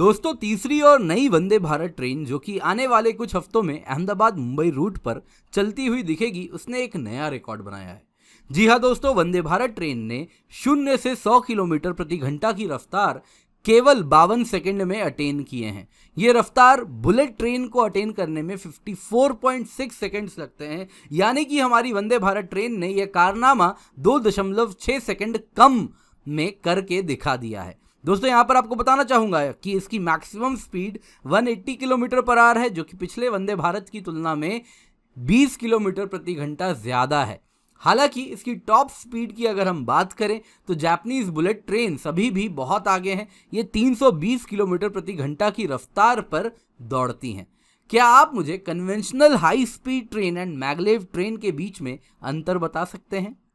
दोस्तों तीसरी और नई वंदे भारत ट्रेन जो कि आने वाले कुछ हफ्तों में अहमदाबाद मुंबई रूट पर चलती हुई दिखेगी उसने एक नया रिकॉर्ड बनाया है जी हाँ दोस्तों वंदे भारत ट्रेन ने शून्य से 100 किलोमीटर प्रति घंटा की रफ्तार केवल बावन सेकेंड में अटेन किए हैं ये रफ्तार बुलेट ट्रेन को अटेन करने में 54.6 सेकेंड्स लगते हैं यानी कि हमारी वंदे भारत ट्रेन ने यह कारनामा दो दशमलव छः सेकेंड कम में करके दिखा दिया है दोस्तों यहां पर आपको बताना चाहूंगा कि इसकी maximum speed 180 kilometre per hour है जो कि पिछले वंदे भारत की तुलना में 20 किलोमीटर प्रति घंटा ज़्यादा है हालांकि इसकी टॉप स्पीड की अगर हम बात करें तो जापानीज बुलेट ट्रेन सभी भी बहुत आगे हैं ये 320 किलोमीटर प्रति घंटा की रफ्तार पर दौड़ती हैं क्या आप मुझे conventional high speed train and maglev train के बीच में अंतर बता सकते हैं